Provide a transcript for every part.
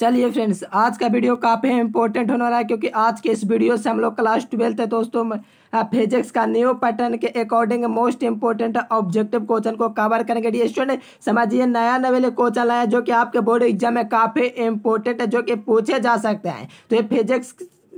चलिए फ्रेंड्स आज का वीडियो काफ़ी इंपॉर्टेंट होने वाला है क्योंकि आज के इस वीडियो से हम लोग क्लास ट्वेल्थ है दोस्तों फिजिक्स हाँ, का न्यू पैटर्न के according most important objective question को कवर करेंगे डी स्टूडेंट समझिए नया नवेले क्वेश्चन लाया जो कि आपके बोर्ड एग्जाम में काफ़ी इंपॉर्टेंट है जो कि पूछे जा सकते हैं तो ये फिजिक्स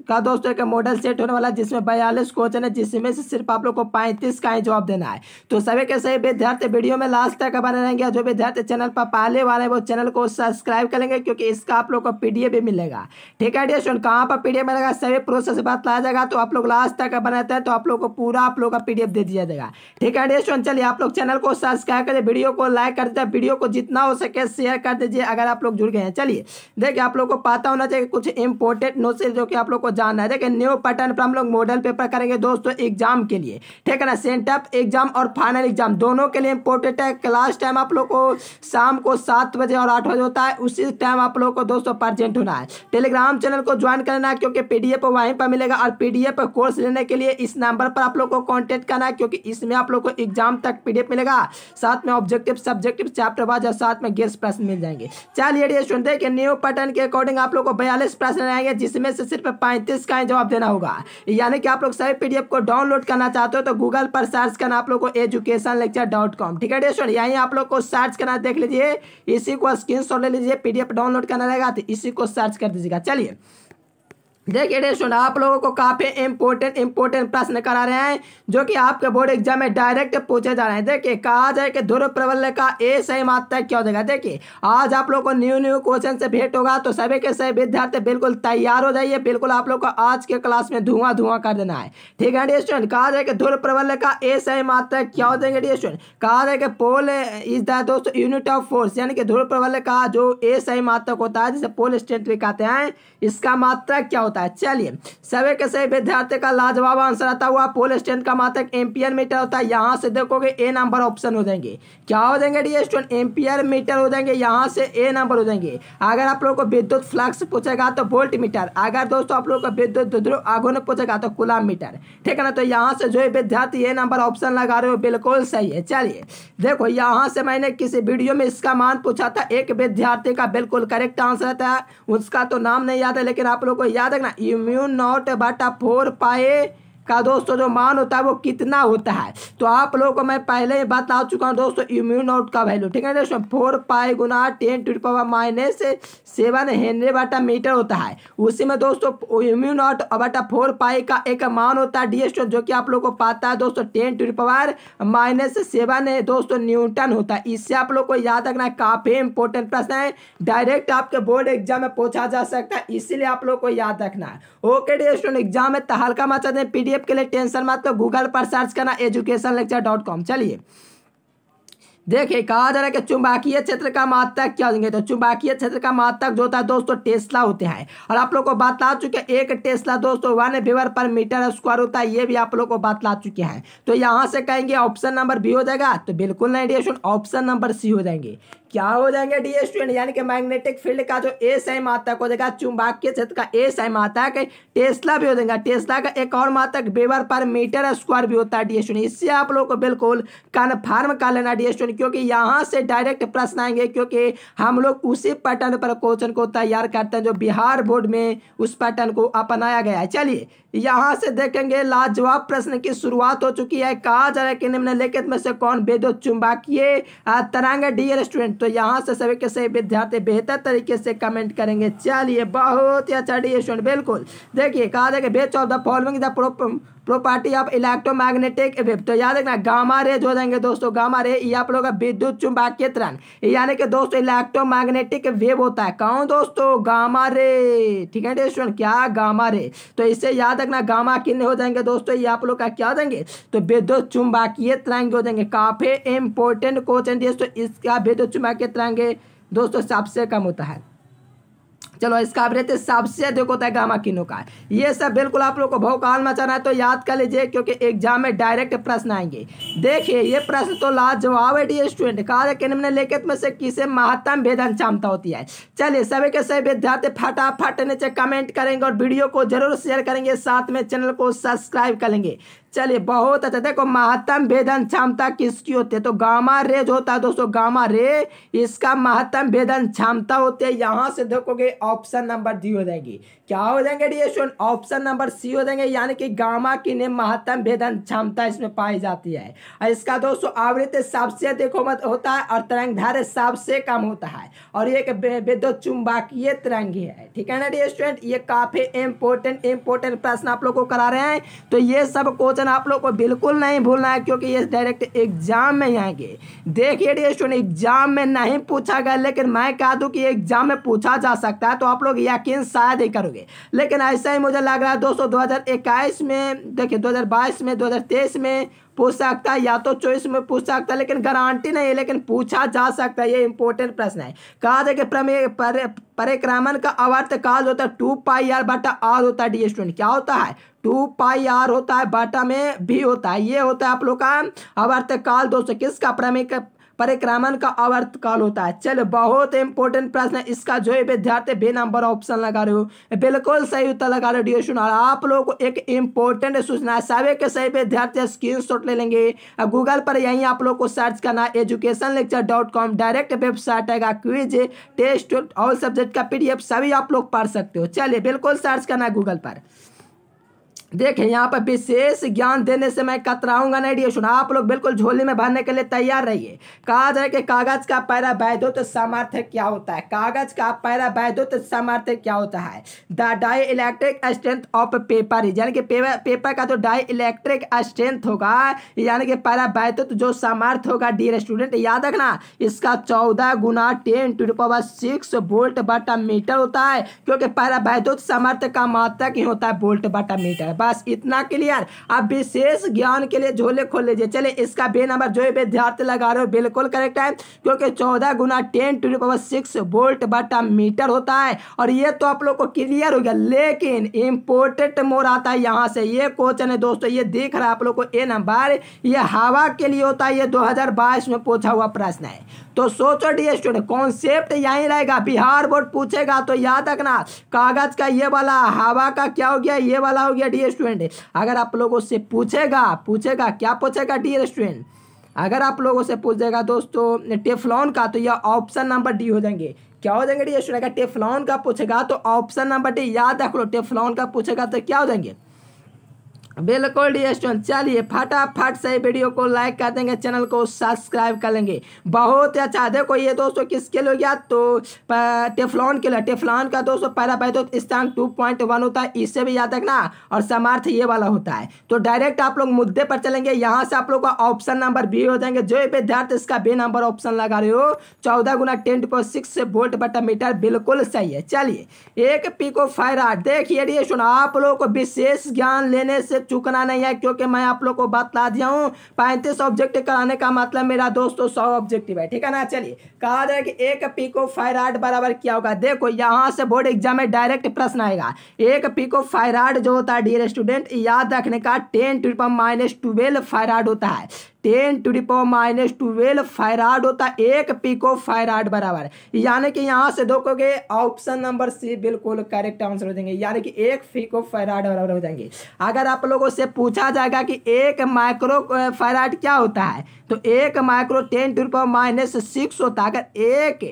का दोस्तों एक मॉडल सेट होने वाला जिसमें बयालीस क्वेश्चन है जिसमें से सिर्फ आप लोग को पैंतीस का ही जवाब देना है तो सभी के सभी विद्यार्थी वीडियो में लास्ट तक बने रहेंगे जो विद्यार्थी चैनल पर पहले वाले वो चैनल को सब्सक्राइब करेंगे क्योंकि इसका आप लोग को पीडीए भी मिलेगा ठीक है डियर कहाँ पर पीडीएफ मिलेगा सभी प्रोसेस बात लाया जाएगा तो आप लोग लास्ट तक बनाते हैं तो आप लोग को पूरा आप लोग का पीडीएफ दे दिया जाएगा ठीक है डियर चलिए आप लोग चैनल को सब्सक्राइब करें वीडियो को लाइक कर दे वीडियो को जितना हो सके शेयर कर दीजिए अगर आप लोग जुड़ गए हैं चलिए देखिए आप लोग को पता होना चाहिए कुछ इंपोर्टेंट नोट जो कि आप लोग को जानना है देखिए न्यू पैटर्न पर हम लोग मॉडल पेपर करेंगे दोस्तों एग्जाम के लिए ठीक है ना सेंटअप एग्जाम और फाइनल एग्जाम दोनों के लिए इंपॉर्टेंट है क्लास टाइम आप लोग को शाम को सात बजे और आठ बजे होता है उसी टाइम आप लोग को दोस्तों प्रजेंट होना है टेलीग्राम चैनल को ज्वाइन करना है क्योंकि पी वहीं पर मिलेगा और पीडीएफ कोर्स लेने के लिए इस नंबर पर आप लोग को कॉन्टेक्ट करना है क्योंकि इसमें आप लोग को एग्जाम तक पी मिलेगा साथ में ऑब्जेक्टिव सब्जेक्टिव चैप्टर वाइज और साथ में गेस्ट प्रश्न मिल जाएंगे चलिए सुनते हैं कि न्यू पैटर्न के अकॉर्डिंग आप लोग को बयालीस प्रश्न आएंगे जिसमें से सिर्फ पाँच पैंतीस का जवाब देना होगा यानी कि आप लोग सभी पीडीएफ को डाउनलोड करना चाहते हो तो गूगल पर सर्च करना आप लोग को एजुकेशन लेक्चर डॉट कॉम ठीक है यहीं आप लोग को सर्च करना देख लीजिए इसी को स्क्रीन ले लीजिए पीडीएफ डाउनलोड करना रहेगा तो इसी को सर्च कर दीजिएगा चलिए देखिए स्टूडेंट आप लोगों को काफ़ी इम्पोर्टेंट इम्पोर्टेंट प्रश्न करा रहे हैं जो कि आपके बोर्ड एग्जाम में डायरेक्ट पूछे जा रहे हैं देखिए कहा जाए कि ध्रुव प्रबल का ए सही मात्रा क्या हो जाएगा देखिए आज आप लोग को न्यू न्यू क्वेश्चन से भेंट होगा तो सभी के सभी विद्यार्थी बिल्कुल तैयार हो जाइए बिल्कुल आप लोग को आज के क्लास में धुआं धुआं कर देना है ठीक है स्टूडेंट कहा जाए कि ध्रुव प्रबल का ए सही मात्रा क्या हो जाएंगे स्टूडेंट कहा जाए कि पोल इज दोस्तों यूनिट ऑफ फोर्स यानी कि ध्रुव प्रबल का जो ए सही मात्रक होता है जिसे पोल भी कहते हैं इसका मात्रा क्या होता होता है चलिए सभी के सही विद्यार्थी का लाजवाब आंसर आता हुआ पोल स्टेंट का मात्रक एम्पियर मीटर होता है यहाँ से देखोगे ए नंबर ऑप्शन हो जाएंगे क्या हो जाएंगे डी स्टूडेंट एम्पियर मीटर हो जाएंगे यहाँ से ए नंबर हो जाएंगे अगर आप लोग को विद्युत फ्लक्स पूछेगा तो वोल्ट मीटर अगर दोस्तों आप लोग को विद्युत आगुन पूछेगा तो कुलाम मीटर ठीक है ना तो यहाँ से जो विद्यार्थी ए नंबर ऑप्शन लगा रहे हो बिल्कुल सही है चलिए देखो यहाँ से मैंने किसी वीडियो में इसका मान पूछा था एक विद्यार्थी का बिल्कुल करेक्ट आंसर था उसका तो नाम नहीं याद है लेकिन आप लोग को याद है देखना immune not but four pi का दोस्तों जो मान होता है वो कितना होता है तो आप लोगों को मैं पहले ही बता चुका हूँ दोस्तों इम्यून आउट का वैल्यू ठीक है दोस्तों फोर पाई गुना ten to power minus seven henry बाटा मीटर होता है उसी में दोस्तों इम्यून आउट बाटा फोर पाई का एक मान होता है डी जो कि आप लोग को पाता है दोस्तों ten to power minus seven दोस्तों न्यूटन होता है इससे आप लोग को याद रखना है काफ़ी इंपॉर्टेंट प्रश्न है डायरेक्ट आपके बोर्ड एग्जाम में पूछा जा सकता है इसीलिए आप लोग को याद रखना है ओके डी एग्जाम में तहलका मचा दें पी पीडीएफ के लिए टेंशन मत तो गूगल पर सर्च करना एजुकेशन लेक्चर डॉट कॉम चलिए देखिए कहा जा रहा है कि चुंबकीय क्षेत्र का मात्रक क्या होंगे तो चुंबकीय क्षेत्र का मात्रक जो होता है दोस्तों टेस्ला होते हैं और आप लोग को बतला चुके हैं एक टेस्ला दोस्तों one weber per metre square होता है ये भी आप लोग को बतला चुके हैं तो यहाँ से कहेंगे ऑप्शन नंबर बी हो जाएगा तो बिल्कुल नहीं डी ऑप्शन नंबर सी हो जाएंगे क्या हो जाएंगे डी स्टूडेंट यानी कि मैग्नेटिक फील्ड का जो ए सही मात्रक हो जाएगा चुंबकीय क्षेत्र का ए सही मात्रक टेस्ला भी हो जाएगा टेस्ला का एक और मात्रक वेवर पर मीटर स्क्वायर भी होता है डी स्टूडेंट इससे आप लोग को बिल्कुल कन्फर्म कर लेना डी स्टूडेंट क्वेश्चन क्योंकि यहाँ से डायरेक्ट प्रश्न आएंगे क्योंकि हम लोग उसी पैटर्न पर क्वेश्चन को तैयार करते हैं जो बिहार बोर्ड में उस पैटर्न को अपनाया गया है चलिए यहाँ से देखेंगे लाजवाब प्रश्न की शुरुआत हो चुकी है कहा जा रहा है कि निम्नलिखित में से कौन वेदो चुंबाकीय तरंग डियर स्टूडेंट तो यहाँ से सभी के सभी विद्यार्थी बेहतर तरीके से कमेंट करेंगे चलिए बहुत ही अच्छा डी स्टूडेंट बिल्कुल देखिए कहा जाएगा which of the following the property of electromagnetic effect तो याद रखना गामा रे जो जाएंगे दोस्तों गामा रे ये आप लोग का विद्युत चुंबकीय तरंग यानी कि दोस्तों इलेक्ट्रोमैग्नेटिक वेव होता है कौन दोस्तों गामा रे ठीक है स्टूडेंट क्या गामा रे तो इससे याद रखना गामा किन्ने हो जाएंगे दोस्तों ये आप लोग का क्या हो जाएंगे तो विद्युत चुंबकीय तरंग हो जाएंगे काफी इंपॉर्टेंट क्वेश्चन दोस्तों इसका विद्युत चुंबकीय तरंग दोस्तों सबसे कम होता है चलो इसका एवरेज सबसे अधिक होता है गामा किनो का ये सब बिल्कुल आप लोग को भोकाल मचाना है तो याद कर लीजिए क्योंकि एग्जाम में डायरेक्ट प्रश्न आएंगे देखिए ये प्रश्न तो लाजवाब है डी स्टूडेंट कार्य के निम्नलिखित में से किसे महत्तम भेदन क्षमता होती है चलिए सभी के सभी विद्यार्थी फटाफट नीचे कमेंट करेंगे और वीडियो को जरूर शेयर करेंगे साथ में चैनल को सब्सक्राइब करेंगे चलिए बहुत अच्छा देखो महत्तम भेदन क्षमता किसकी होती है तो गामा रे जो होता है दोस्तों गामा रे इसका महत्तम भेदन क्षमता होती है यहाँ से देखोगे ऑप्शन नंबर डी हो जाएगी क्या हो जाएंगे रेडिएशन ऑप्शन नंबर सी हो जाएंगे यानी कि गामा की ने महत्तम भेदन क्षमता इसमें पाई जाती है और इसका दोस्तों आवृत्ति सबसे मत होता है और तरंगधार सबसे कम होता है और ये विद्युत चुंबकीय तरंगी है ठीक है ना स्टूडेंट ये काफ़ी इंपोर्टेंट इंपोर्टेंट प्रश्न आप लोग को करा रहे हैं तो ये सब क्वेश्चन आप लोग को बिल्कुल नहीं भूलना है क्योंकि ये डायरेक्ट एग्जाम में आएंगे देखिए स्टूडेंट एग्जाम में नहीं पूछा गया लेकिन मैं कह दू कि एग्जाम में पूछा जा सकता है तो आप लोग यकीन शायद ही करोगे जाएंगे लेकिन ऐसा ही मुझे लग रहा है दोस्तों 2021 में देखिए 2022 में 2023 में पूछ सकता है या तो चॉइस में पूछ सकता है लेकिन गारंटी नहीं है लेकिन पूछा जा सकता है ये इंपॉर्टेंट प्रश्न है कहा था कि प्रमे परिक्रमण का अवर्त काल होता है टू पाई आर बटा आर होता है डी स्टूडेंट क्या होता है टू पाई आर होता है बटा में भी होता है ये होता है आप लोग का अवर्त काल दोस्तों किसका प्रमेय परिक्रमण का अवर्त काल होता है चलो बहुत इंपॉर्टेंट प्रश्न है इसका जो है विद्यार्थी बे नंबर ऑप्शन लगा रहे हो बिल्कुल सही उत्तर लगा रहे हो डी सुना आप लोगों को एक इंपॉर्टेंट सूचना है सभी के सही विद्यार्थी स्क्रीन शॉट ले लेंगे गूगल पर यहीं आप लोग को सर्च करना education lecture dot com direct website आएगा क्विज टेस्ट ऑल सब्जेक्ट का पी सभी आप लोग पढ़ सकते हो चलिए बिल्कुल सर्च करना गूगल पर देखें यहाँ पर विशेष ज्ञान देने से मैं कतराऊंगा नहीं डी सुना आप लोग बिल्कुल झोली में भरने के लिए तैयार रहिए कहा जाए कि कागज का पैरा वैद्युत सामर्थ्य क्या होता है कागज का पैरा वैद्युत सामर्थ्य क्या होता है the dielectric strength of paper यानी कि पेपर का तो डाई इलेक्ट्रिक स्ट्रेंथ होगा यानी कि पैरा वैद्युत जो सामर्थ्य होगा डी स्टूडेंट याद रखना इसका चौदह गुना ten to power six volt बटा मीटर होता है क्योंकि पैरा वैद्युत सामर्थ्य का मात्रक ही होता है वोल्ट बटा मीटर बस इतना क्लियर अब विशेष ज्ञान के लिए झोले खोल लीजिए चले इसका बे नंबर जो भी विद्यार्थी लगा रहे हो बिल्कुल करेक्ट है क्योंकि चौदह गुना ten to power six volt बटा मीटर होता है और ये तो आप लोग को क्लियर हो गया लेकिन इंपोर्टेंट मोर आता है यहाँ से ये क्वेश्चन है दोस्तों ये देख रहा है आप लोग को ए नंबर ये हवा के लिए होता है ये दो में पूछा हुआ प्रश्न है तो सोचो डी स्टूडेंट कॉन्सेप्ट यहीं रहेगा बिहार बोर्ड पूछेगा तो याद रखना कागज का ये वाला हवा का क्या हो गया ये वाला हो गया डी स्टूडेंट अगर आप लोगों से पूछेगा पूछेगा क्या पूछेगा डी स्टूडेंट अगर आप लोगों से पूछ देगा दोस्तों टेफलॉन का तो यह ऑप्शन नंबर डी हो जाएंगे क्या हो जाएंगे डी स्टूडेंट अगर टेफलॉन का पूछेगा तो ऑप्शन नंबर डी याद रख लो टेफलॉन का पूछेगा तो क्या हो जाएंगे बिल्कुल डी स्टूडेंट चलिए फटाफट से वीडियो को लाइक कर देंगे चैनल को सब्सक्राइब कर लेंगे बहुत अच्छा देखो ये दोस्तों किसके लिए गया तो टेफलॉन के लिए टेफलॉन का दोस्तों पहला वैद्युत तो स्थान टू पॉइंट वन होता है इससे भी याद रखना और समर्थ ये वाला होता है तो डायरेक्ट आप लोग मुद्दे पर चलेंगे यहाँ से आप लोग का ऑप्शन नंबर बी हो जाएंगे जो विद्यार्थी इसका बे नंबर ऑप्शन लगा रहे हो चौदह गुना टेन सिक्स वोल्ट बटा मीटर बिल्कुल सही है चलिए एक को फायर देखिए आप लोग को विशेष ज्ञान लेने से चुकना नहीं है क्योंकि मैं आप लोग को बता दिया हूँ पैंतीस ऑब्जेक्ट कराने का मतलब मेरा दोस्तों तो सौ ऑब्जेक्टिव है ठीक है ना चलिए कहा जाए कि एक पीको फायराइड बराबर क्या होगा देखो यहाँ से बोर्ड एग्जाम में डायरेक्ट प्रश्न आएगा एक पीको फायराइड जो होता है डियर स्टूडेंट याद रखने का ten to minus twelve farad होता है ten to the power minus twelve farad होता है एक पीको फायराड बराबर यानी कि यहाँ से देखोगे ऑप्शन नंबर सी बिल्कुल करेक्ट आंसर हो जाएंगे यानी कि एक पीको फायराड बराबर हो जाएंगे अगर आप लोगों से पूछा जाएगा कि एक माइक्रो फायराड क्या होता है तो एक micro ten to the power minus six होता है अगर एक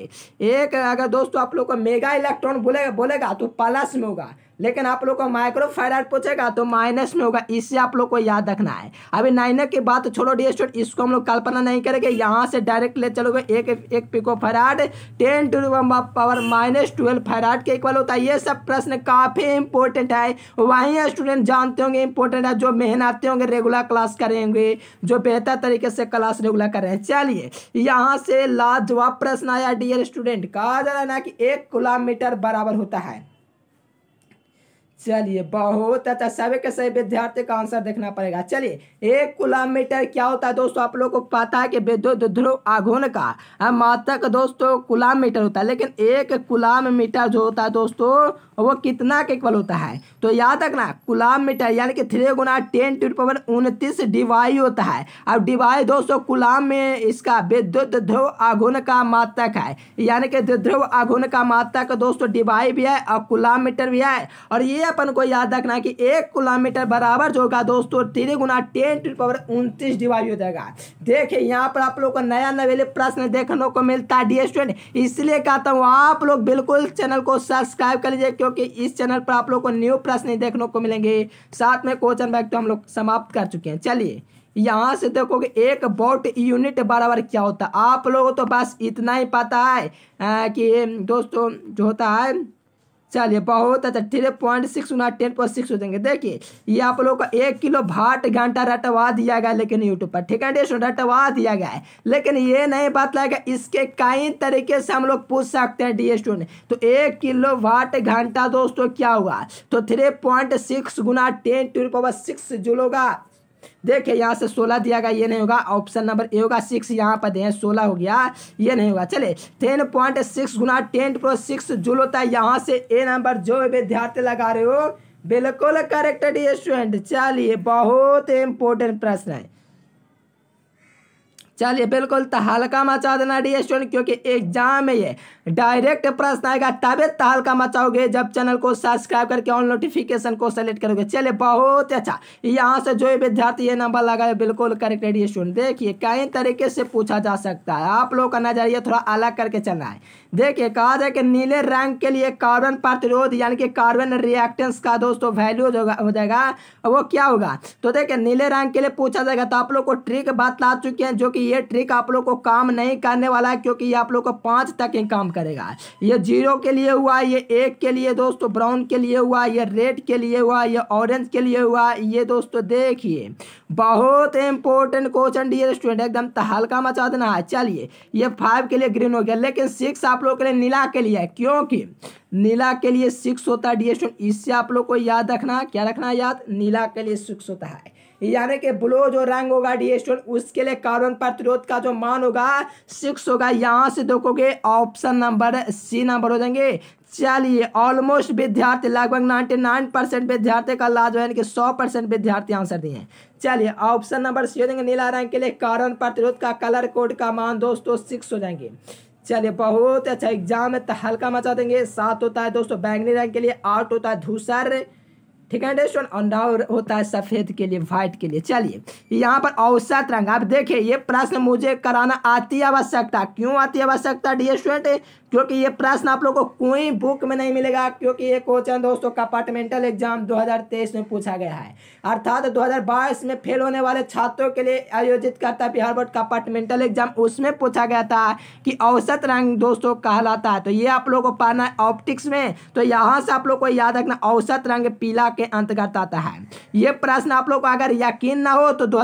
एक अगर दोस्तों आप लोग को मेगा इलेक्ट्रॉन बोलेगा बोलेगा तो प्लस में होगा लेकिन आप लोग को माइक्रो फाइराइड पूछेगा तो माइनस में होगा इससे आप लोग को याद रखना है अभी नाइनक की बात छोड़ो डी स्टूडेंट इसको हम लोग कल्पना नहीं करेंगे यहाँ से डायरेक्ट ले चलोगे एक एक pico farad ten to power minus twelve farad के इक्वल होता है ये सब प्रश्न काफ़ी इंपॉर्टेंट है वहीं स्टूडेंट जानते होंगे इंपॉर्टेंट है जो मेहनत होंगे रेगुलर क्लास करेंगे जो बेहतर तरीके से क्लास रेगुलर कर रहे हैं चलिए यहाँ से लाजवाब प्रश्न आया डियर स्टूडेंट कहा जा रहा है ना कि एक किलोमीटर बराबर होता है चलिए बहुत अच्छा सभी के सही विद्यार्थी का आंसर देखना पड़ेगा चलिए एक किलोमीटर क्या होता है दोस्तों आप लोगों को पता है कि विद्युत ध्रुव आघूर्ण का मात्रक दोस्तों किलोमीटर होता है लेकिन एक किलोमीटर जो होता है दोस्तों वो कितना के इक्वल होता है तो याद रखना किलोमीटर यानी कि थ्री गुना टेन टू पवन उनतीस डिवाई होता है अब डिवाई दोस्तों कुलाम में इसका विद्युत ध्रुव आघुन का मात्रक है यानी कि ध्रुव आघुन का मात्रक दोस्तों डिवाई भी है और गुलाम मीटर भी है और ये अपन को याद रखना कि एक किलोमीटर बराबर जो होगा दोस्तों तीन गुना टेन टू पावर उनतीस डिवाइड हो जाएगा देखिए यहाँ पर आप लोग को नया नवेले प्रश्न देखने को मिलता है डी स्टूडेंट इसलिए कहता हूँ आप लोग बिल्कुल चैनल को सब्सक्राइब कर लीजिए क्योंकि इस चैनल पर आप लोग को न्यू प्रश्न देखने को मिलेंगे साथ में क्वेश्चन बैग तो हम लोग समाप्त कर चुके हैं चलिए यहाँ से देखोगे एक बोट यूनिट बराबर क्या होता है आप लोगों तो बस इतना ही पता है आ, कि दोस्तों जो होता है चलिए बहुत अच्छा थ्री पॉइंट सिक्स उना टेन पॉइंट सिक्स हो जाएंगे देखिए ये आप लोग का एक किलो भाट घंटा रटवा दिया गया लेकिन यूट्यूब पर ठीक है डेस्टो रटवा दिया गया है लेकिन ये नहीं बात लगेगा इसके कई तरीके से हम लोग पूछ सकते हैं डी ने तो एक किलो भाट घंटा दोस्तों क्या हुआ तो थ्री पॉइंट सिक्स गुना टेन टू पावर सिक्स जुड़ोगा देखिए यहाँ से सोलह दिया गया ये नहीं होगा ऑप्शन नंबर ए होगा सिक्स यहाँ पर दें सोलह हो गया ये नहीं होगा चले टेन पॉइंट सिक्स गुना टेन प्रो सिक्स जूल होता है यहाँ से ए नंबर जो विद्यार्थी लगा रहे हो बिल्कुल करेक्ट स्टूडेंट चलिए बहुत इंपॉर्टेंट प्रश्न है चलिए बिल्कुल तो हल्का मचा देना डी स्टूडेंट क्योंकि एग्जाम में ये डायरेक्ट प्रश्न आएगा तबे तो हल्का मचाओगे जब चैनल को सब्सक्राइब करके ऑन नोटिफिकेशन को सेलेक्ट करोगे चलिए बहुत अच्छा यहाँ से जो विद्यार्थी ये नंबर लगाए बिल्कुल करेक्ट डी स्टूडेंट देखिए कई तरीके से पूछा जा सकता है आप लोग का नजरिया थोड़ा अलग करके चलना है देखिए कहा जाए कि नीले रंग के लिए कार्बन प्रतिरोध यानी कि कार्बन रिएक्टेंस का दोस्तों वैल्यू हो जाएगा वो क्या होगा तो देखिए नीले रंग के लिए पूछा जाएगा तो आप लोग को ट्रिक ला चुके हैं जो कि ये ट्रिक आप लोग को काम नहीं करने वाला है क्योंकि ये आप लोग को पाँच तक ही काम करेगा ये जीरो के लिए हुआ ये एक के लिए दोस्तों ब्राउन के लिए हुआ ये रेड के लिए हुआ ये ऑरेंज के लिए हुआ ये दोस्तों देखिए बहुत इंपॉर्टेंट क्वेश्चन डी स्टूडेंट एकदम हल्का मचा देना है चलिए ये फाइव के लिए ग्रीन हो गया लेकिन सिक्स आप लोग के लिए नीला के लिए है क्योंकि नीला के लिए सिक्स होता है डी स्टूडेंट इससे आप लोग को याद रखना क्या रखना याद नीला के लिए सिक्स होता है यानी कि ब्लो जो रंग होगा डी स्टूडेंट उसके लिए कार्बन प्रतिरोध का जो मान होगा सिक्स होगा यहाँ से देखोगे ऑप्शन नंबर सी नंबर हो जाएंगे चलिए ऑलमोस्ट विद्यार्थी लगभग नाइन्टी नाइन परसेंट विद्यार्थी का लाज यानी कि सौ परसेंट विद्यार्थी आंसर दिए हैं चलिए ऑप्शन नंबर सी हो जाएंगे नीला रंग के लिए कारण प्रतिरोध का कलर कोड का मान दोस्तों सिक्स हो जाएंगे चलिए बहुत अच्छा एग्जाम तो हल्का मचा देंगे सात होता है दोस्तों बैंगनी रंग के लिए आठ होता है धूसर ठीक है वन अंडावर होता है सफेद के लिए व्हाइट के लिए चलिए यहाँ पर औसत रंग आप देखिए ये प्रश्न मुझे कराना आती आवश्यकता क्यों आती आवश्यकता डी स्टूडेंट क्योंकि ये प्रश्न आप लोग को कोई बुक में नहीं मिलेगा क्योंकि ये क्वेश्चन दोस्तों कंपार्टमेंटल एग्जाम 2023 में पूछा गया है अर्थात 2022 में फेल होने वाले छात्रों के लिए आयोजित करता बिहार बोर्ड कंपार्टमेंटल एग्जाम उसमें पूछा गया था कि औसत रंग दोस्तों कहलाता है तो ये आप लोग को पाना है ऑप्टिक्स में तो यहाँ से आप लोग को याद रखना औसत रंग पीला के अंतर्गत आता है ये प्रश्न आप लोग को अगर यकीन ना हो तो दो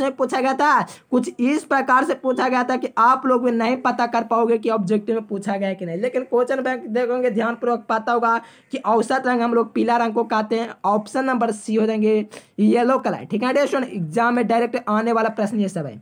में पूछा गया था कुछ इस प्रकार से पूछा गया था कि आप लोग भी नहीं पता कर पाओगे कि ऑब्जेक्टिव में पूछा गया कि नहीं लेकिन क्वेश्चन बैंक देखोगे ध्यानपूर्वक पाता होगा कि औसत रंग हम लोग पीला रंग को कहते हैं ऑप्शन नंबर सी हो जाएंगे येलो कलर ठीक है डेस्ट एग्जाम में डायरेक्ट आने वाला प्रश्न ये सब है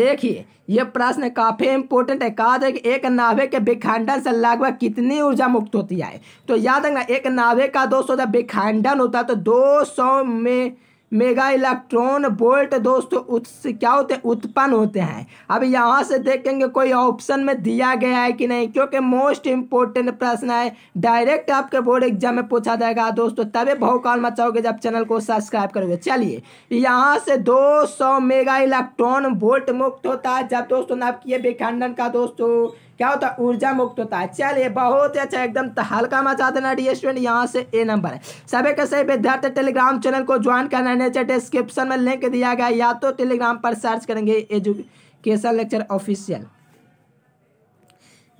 देखिए यह प्रश्न काफी इंपोर्टेंट है कहा था कि एक नाभे के विखंडन से लगभग कितनी ऊर्जा मुक्त होती है तो याद रखना एक नाभे का दो सौ जब विखंडन होता है तो दो सौ में मेगा इलेक्ट्रॉन वोल्ट दोस्तों उत्स क्या होते हैं उत्पन्न होते हैं अब यहाँ से देखेंगे कोई ऑप्शन में दिया गया है कि नहीं क्योंकि मोस्ट इंपॉर्टेंट प्रश्न है डायरेक्ट आपके बोर्ड एग्जाम में पूछा जाएगा दोस्तों तभी भौकाल मचाओगे जब चैनल को सब्सक्राइब करोगे चलिए यहाँ से 200 मेगा इलेक्ट्रॉन वोल्ट मुक्त होता है जब दोस्तों ने किए विखंडन का दोस्तों क्या होता है ऊर्जा मुक्त होता है चलिए बहुत ही अच्छा एकदम हल्का मचा देना डी स्टूडेंट यहाँ से ए नंबर है सभी के सभी विद्यार्थी टेलीग्राम चैनल को ज्वाइन करना नीचे डिस्क्रिप्शन में लिंक दिया गया या तो टेलीग्राम पर सर्च करेंगे एजुकेशन लेक्चर ऑफिशियल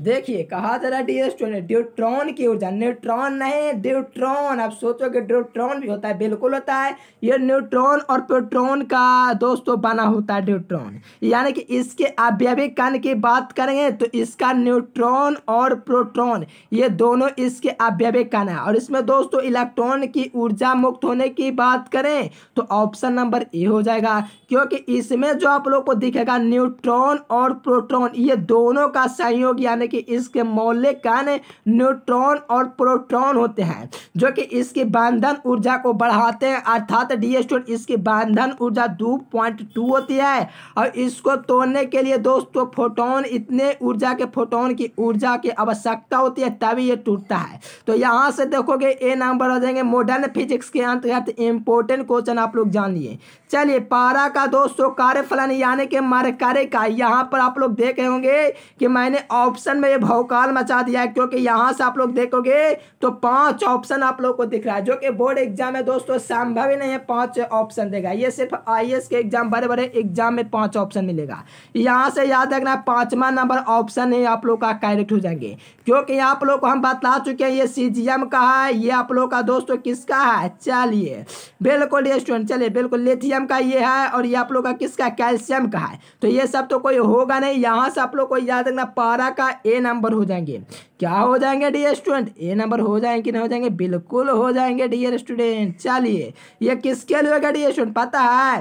देखिए कहा जा रहा है डी ट्वेंटी ड्यूट्रॉन की ऊर्जा न्यूट्रॉन नहीं ड्यूट्रॉन आप कि ड्यूट्रॉन भी होता है बिल्कुल होता है ये न्यूट्रॉन और प्रोट्रॉन का दोस्तों बना होता है ड्यूट्रॉन यानी कि इसके अवयविक कण की बात करेंगे तो इसका न्यूट्रॉन और प्रोट्रॉन ये दोनों इसके अव्यविक कण है और इसमें दोस्तों इलेक्ट्रॉन की ऊर्जा मुक्त होने की बात करें तो ऑप्शन नंबर ए हो जाएगा क्योंकि इसमें जो आप लोग को दिखेगा न्यूट्रॉन और प्रोट्रॉन ये दोनों का संयोग यानी है कि इसके मौल्य कण न्यूट्रॉन और प्रोटॉन होते हैं जो कि इसकी बांधन ऊर्जा को बढ़ाते हैं अर्थात डी इसकी बांधन ऊर्जा दो पॉइंट टू होती है और इसको तोड़ने के लिए दोस्तों फोटोन इतने ऊर्जा के फोटोन की ऊर्जा की आवश्यकता होती है तभी ये टूटता है तो यहाँ से देखोगे ए नंबर हो जाएंगे मॉडर्न फिजिक्स के अंतर्गत इंपॉर्टेंट क्वेश्चन आप लोग जान लिए चलिए पारा का दोस्तों कार्य फलन यानी कि मरकरे का यहाँ पर आप लोग देख रहे होंगे कि मैंने ऑप्शन ऑप्शन में ये भौकाल मचा दिया है क्योंकि यहाँ से आप लोग देखोगे तो पांच ऑप्शन आप लोग को दिख रहा है जो कि बोर्ड एग्जाम है दोस्तों संभव ही नहीं है पांच ऑप्शन देगा ये सिर्फ आई के एग्जाम बड़े बड़े एग्जाम में पांच ऑप्शन मिलेगा यहाँ से याद रखना पांचवा नंबर ऑप्शन ही आप लोग का कैरेक्ट हो जाएंगे क्योंकि आप लोग को हम बता चुके हैं ये सी का है ये आप लोग का दोस्तों किसका है चलिए बिल्कुल ये स्टूडेंट चलिए बिल्कुल लिथियम का ये है और ये आप लोग का किसका कैल्शियम का है तो ये सब तो कोई होगा नहीं यहाँ से आप लोग को याद रखना पारा का ए नंबर हो जाएंगे क्या हो जाएंगे डियर स्टूडेंट ए नंबर हो जाएंगे कि नहीं हो जाएंगे बिल्कुल हो जाएंगे डियर स्टूडेंट चलिए ये किसके लिए होगा डियर स्टूडेंट पता है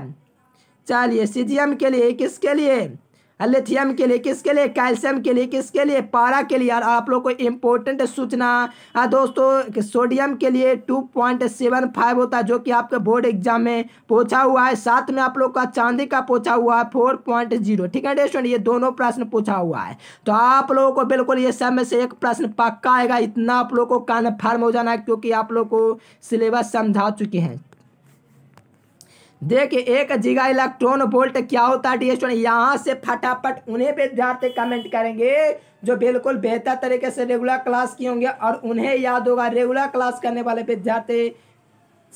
चलिए सी के लिए किसके लिए लिथियम के लिए किसके लिए कैल्शियम के लिए किसके लिए पारा के लिए यार आप लोग को इम्पोर्टेंट सूचना हाँ, दोस्तों सोडियम के लिए टू पॉइंट सेवन फाइव होता है जो कि आपके बोर्ड एग्जाम में पूछा हुआ है साथ में आप लोग का चांदी का पूछा हुआ है फोर पॉइंट जीरो ठीक है स्टूडेंट ये दोनों प्रश्न पूछा हुआ है तो आप लोगों को बिल्कुल ये सब में से एक प्रश्न पक्का आएगा इतना आप लोग को कन्फर्म हो जाना है क्योंकि आप लोग को सिलेबस समझा चुके हैं देखिए एक जिगा इलेक्ट्रॉन वोल्ट क्या होता है स्टूडेंट यहाँ से फटाफट उन्हें विद्यार्थी कमेंट करेंगे जो बिल्कुल बेहतर तरीके से रेगुलर क्लास किए होंगे और उन्हें याद होगा रेगुलर क्लास करने वाले विद्यार्थी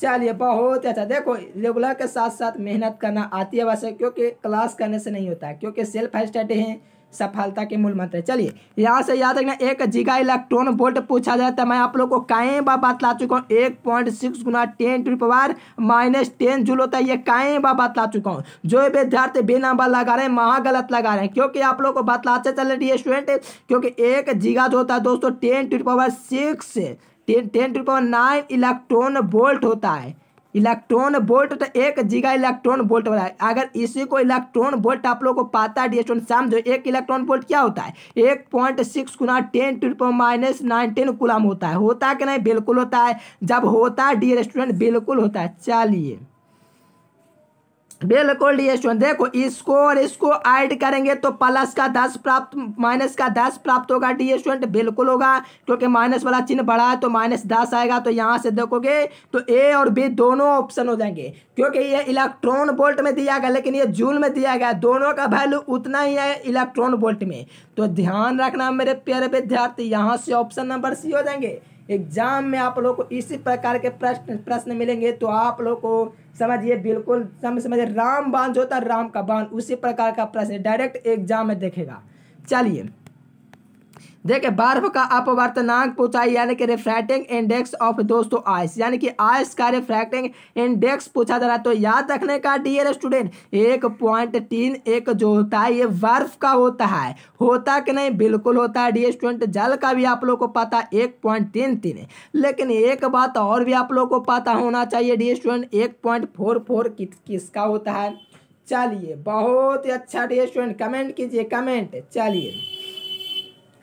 चलिए बहुत अच्छा देखो रेगुलर के साथ साथ मेहनत करना आती है वैसे क्योंकि क्लास करने से नहीं होता है क्योंकि सेल्फ स्टडी है सफलता के मूल मंत्र है चलिए यहाँ से याद रखना एक जिगा इलेक्ट्रॉन वोल्ट पूछा जाता तो है मैं आप लोग को काएँ बा बतला चुका हूँ एक पॉइंट सिक्स गुना ten to power minus ten joule होता है ये काएँ बा बतला चुका हूँ जो विद्यार्थी बे नंबर लगा रहे हैं महा गलत लगा रहे हैं क्योंकि आप लोग को बतलाते चल रही है स्टूडेंट क्योंकि एक जिगा जो होता है दोस्तों ten to power six ten ten to power nine electron volt होता है इलेक्ट्रॉन बोल्ट तो एक जीगा इलेक्ट्रॉन बोल्ट वाला है अगर इसी को इलेक्ट्रॉन बोल्ट आप लोगों को पता है डी शाम एक इलेक्ट्रॉन बोल्ट क्या होता है एक पॉइंट सिक्स गुना ten to power minus nineteen गुलाम होता है होता है कि नहीं बिल्कुल होता है जब होता है डी स्टूडेंट बिल्कुल होता है चलिए बिल्कुल डी स्टूडेंट देखो इसको और इसको ऐड करेंगे तो प्लस का दस प्राप्त माइनस का दस प्राप्त होगा डी स्टूडेंट बिल्कुल होगा क्योंकि माइनस वाला चिन्ह बड़ा है तो माइनस दस आएगा तो यहाँ से देखोगे तो ए और बी दोनों ऑप्शन हो जाएंगे क्योंकि ये इलेक्ट्रॉन बोल्ट में दिया गया लेकिन ये जूल में दिया गया दोनों का वैल्यू उतना ही है इलेक्ट्रॉन बोल्ट में तो ध्यान रखना मेरे प्यारे विद्यार्थी यहाँ से ऑप्शन नंबर सी हो जाएंगे एग्जाम में आप लोग को इसी प्रकार के प्रश्न प्रश्न मिलेंगे तो आप लोग को समझिए बिल्कुल समझ समझिए राम बांध जो होता है राम का बांध उसी प्रकार का प्रश्न डायरेक्ट एग्जाम में देखेगा चलिए देखिए बर्फ का अपवर्तनांक पूछा यानी कि रिफ्रैक्टिंग इंडेक्स ऑफ दोस्तों आइस यानी कि आइस का रिफ्रैक्टिंग इंडेक्स पूछा जा रहा है तो याद रखने का डियर स्टूडेंट एक पॉइंट तीन एक जो होता है ये बर्फ का होता है होता कि नहीं बिल्कुल होता है डियर स्टूडेंट जल का भी आप लोग को पता एक पॉइंट तीन तीन है लेकिन एक बात और भी आप लोग को पता होना चाहिए डियर स्टूडेंट एक पॉइंट फोर फोर किसका होता है चलिए बहुत ही अच्छा डियर स्टूडेंट कमेंट कीजिए कमेंट चलिए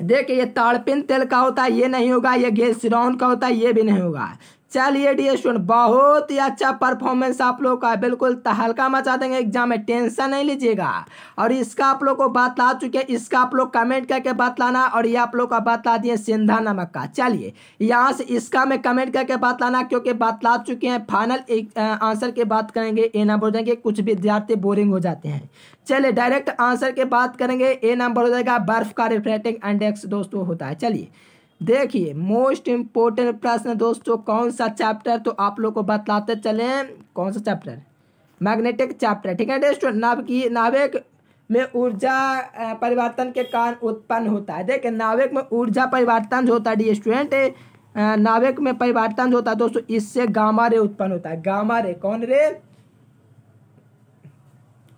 देखिए ये तड़पिन तेल का होता है ये नहीं होगा ये घेसिरौन का होता है ये भी नहीं होगा चलिए डी स्टूडेंट बहुत ही अच्छा परफॉर्मेंस आप लोग का बिल्कुल तहलका मचा देंगे एग्जाम में टेंशन नहीं लीजिएगा और इसका आप लोग को बात ला चुके हैं इसका आप लोग कमेंट करके बात लाना और ये आप लोग का बतला दिए सिंधा नमक का चलिए यहाँ से इसका में कमेंट करके बात लाना क्योंकि बात ला चुके हैं फाइनल आंसर की बात करेंगे ए नंबर हो जाएंगे कुछ विद्यार्थी बोरिंग हो जाते हैं चलिए डायरेक्ट आंसर की बात करेंगे ए नंबर हो जाएगा बर्फ का रिफ्रेटिंग इंडेक्स दोस्तों होता है चलिए देखिए मोस्ट इम्पोर्टेंट प्रश्न दोस्तों कौन सा चैप्टर तो आप लोग को बताते चले कौन सा चैप्टर मैग्नेटिक चैप्टर ठीक है दोस्तों नाव की नाविक में ऊर्जा परिवर्तन के कारण उत्पन्न होता है देखिए नाविक में ऊर्जा परिवर्तन जो होता है स्टूडेंट नाविक में परिवर्तन जो होता है दोस्तों इससे गामा रे उत्पन्न होता है गामा रे कौन रे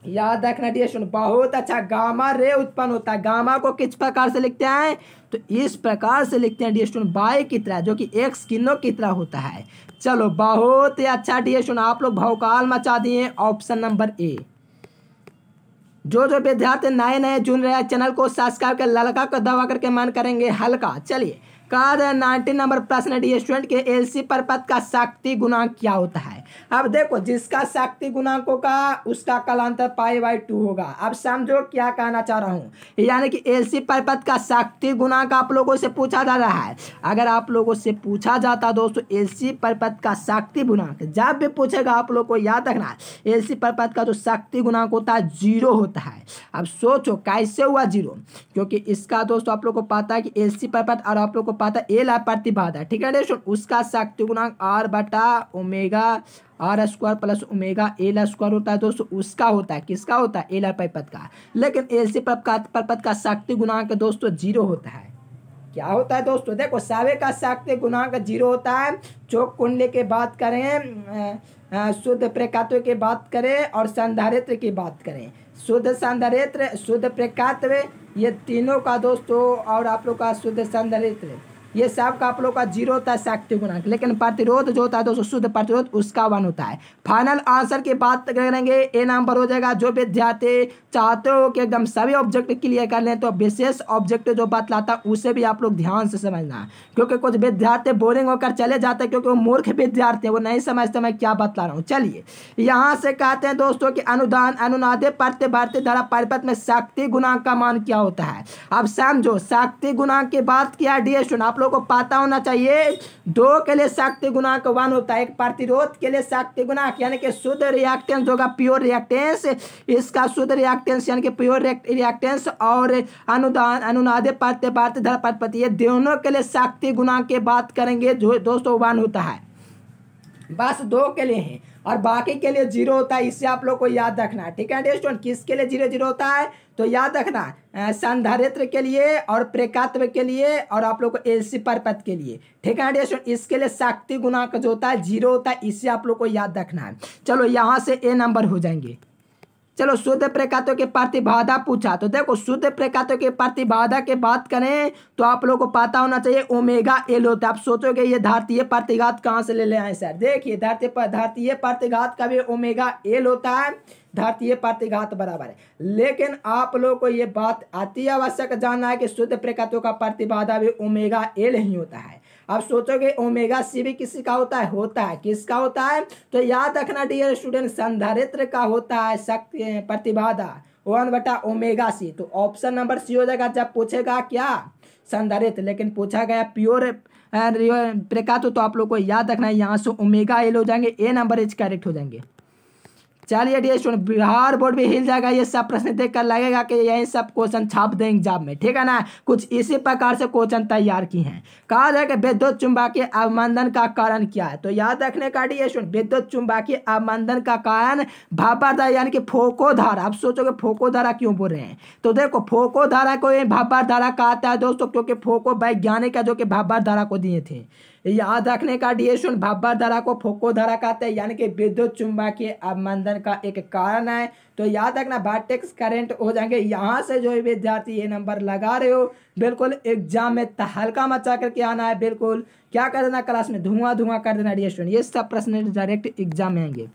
याद रखना डी स्टूडेंट बहुत अच्छा गामा रे उत्पन्न होता है गामा को किस प्रकार से लिखते हैं तो इस प्रकार से लिखते हैं डी स्टूडेंट बाई की तरह जो कि एक्स किन्नो की तरह होता है चलो बहुत ही अच्छा डी स्टूडेंट आप लोग भौकाल मचा दिए ऑप्शन नंबर ए जो जो विद्यार्थी नए नए जुन रहे चैनल को सब्सक्राइब कर ललका को दबा करके मन करेंगे हल्का चलिए कहा जाए नाइनटीन नंबर प्रश्न डी स्टूडेंट के एलसी परपत का शक्ति गुणांक क्या होता है अब देखो जिसका शक्ति गुणांकों का उसका कलांतर पाई बाई टू होगा अब समझो क्या कहना चाह रहा हूँ यानी कि एलसी परिपथ का शक्ति गुणांक आप लोगों से पूछा जा रहा है अगर आप लोगों से पूछा जाता दोस्तों एलसी परिपथ का शक्ति गुणांक जब भी पूछेगा आप लोग को याद रखना एलसी परिपथ का जो शक्ति गुणांक होता है जीरो होता है अब सोचो कैसे हुआ जीरो क्योंकि इसका दोस्तों आप लोग को पता है कि एलसी परिपथ और आप लोग को पता है एल प्रतिभा ठीक है दोस्तों उसका शक्ति गुणांक आर बटा omega R square plus omega L square होता है दोस्तों उसका होता है किसका होता है एल परिपथ का लेकिन एल सी परिपथ का शक्ति गुणांक दोस्तों जीरो होता है क्या होता है दोस्तों देखो सावे का शक्ति गुणांक जीरो होता है चौक कुंडली की बात करें शुद्ध प्रकात्व की बात करें और संधारित्र की बात करें शुद्ध संधारित्र शुद्ध प्रकात्व ये तीनों का दोस्तों और आप लोग का शुद्ध संधारित्र ये सब का आप लोग का जीरो होता है शक्ति गुणांक लेकिन प्रतिरोध जो होता है दोस्तों शुद्ध प्रतिरोध उसका वन होता है फाइनल आंसर की बात करेंगे ए नंबर हो जाएगा जो विद्यार्थी चाहते हो कि एकदम सभी ऑब्जेक्ट क्लियर कर लें तो विशेष ऑब्जेक्ट जो बात लाता है उसे भी आप लोग ध्यान से समझना क्योंकि कुछ विद्यार्थी बोरिंग होकर चले जाते हैं क्योंकि वो मूर्ख विद्यार्थी है वो नहीं समझते मैं क्या बतला रहा हूँ चलिए यहाँ से कहते हैं दोस्तों की अनुदान अनुनादे प्रत्य भारतीय धारा परिपथ में शक्ति गुणांक का मान क्या होता है अब समझो शक्ति गुणांक की बात किया डी आप लोगों को पता होना चाहिए दो के लिए शक्ति गुणांक वन होता है एक प्रतिरोध के लिए शक्ति गुणांक यानी कि शुद्ध रिएक्टेंस होगा प्योर रिएक्टेंस इसका शुद्ध रिएक्टेंस यानी कि प्योर रिएक्टेंस और अनुदान अनुनादे पाते पाते धर प्रत्यपति ये दोनों के लिए शक्ति गुना के बात करेंगे जो दोस्तों वन होता है बस दो के लिए है और बाकी के लिए जीरो होता है इससे आप लोग को याद रखना है ठीक है स्टूडेंट किसके लिए जीरो जीरो होता है तो याद रखना है संधारित्र के लिए और प्रेकात्व के लिए और आप लोग को एलसी परपत के लिए ठीक है डेशन इसके लिए शक्ति गुणांक जो होता है जीरो होता है इसे आप लोग को याद रखना है चलो यहाँ से ए नंबर हो जाएंगे चलो शुद्ध प्रेकात्व के प्रतिबाधा पूछा तो देखो शुद्ध प्रेकात्व के प्रतिबाधा के बात करें तो आप लोगों को पता होना चाहिए ओमेगा एल होता है आप सोचोगे ये धारतीय प्रतिघात कहाँ से ले ले आए सर देखिए धारतीय धारतीय प्रतिघात का भी ओमेगा एल होता है धातीय प्रतिघात बराबर है लेकिन आप लोग को ये बात अति आवश्यक जानना है कि शुद्ध प्रकृतों का प्रतिबाधा भी ओमेगा एल ही होता है अब सोचोगे ओमेगा सी भी किसी का होता है होता है किसका होता है तो याद रखना डियर स्टूडेंट संधारित्र का होता है शक्ति प्रतिबाधा वन बटा ओमेगा सी तो ऑप्शन नंबर सी हो जाएगा जब पूछेगा क्या संधारित लेकिन पूछा गया प्योर प्रकाश तो आप लोग को याद रखना है यहाँ से ओमेगा एल हो जाएंगे ए नंबर इज करेक्ट हो जाएंगे चलिए डी स्टूडेंट बिहार बोर्ड भी हिल जाएगा ये सब प्रश्न देख कर लगेगा कि यही सब क्वेश्चन छाप दें एग्जाम में ठीक है ना कुछ इसी प्रकार से क्वेश्चन तैयार किए हैं कहा जाए कि विद्युत चुंबकीय अवमंदन का कारण क्या है तो याद रखने का डी स्टूडेंट विद्युत चुंबकीय अवमंदन का कारण भापाधारा यानी कि फोको धारा अब सोचोगे फोको धारा क्यों बोल रहे हैं तो देखो फोको धारा को धारा कहा जाता है दोस्तों क्योंकि फोको वैज्ञानिक है जो कि धारा को दिए थे याद रखने का डिएशन भाबा धारा को फोको धारा कहते हैं यानी कि विद्युत के अवमंदन का एक कारण है तो याद रखना भाटेक्स करेंट हो जाएंगे यहाँ से जो विद्यार्थी ये नंबर लगा रहे हो बिल्कुल एग्जाम में तहलका मचा करके आना है बिल्कुल क्या कर देना क्लास में धुआं धुआं कर देना डी ये सब प्रश्न डायरेक्ट एग्जाम में आएंगे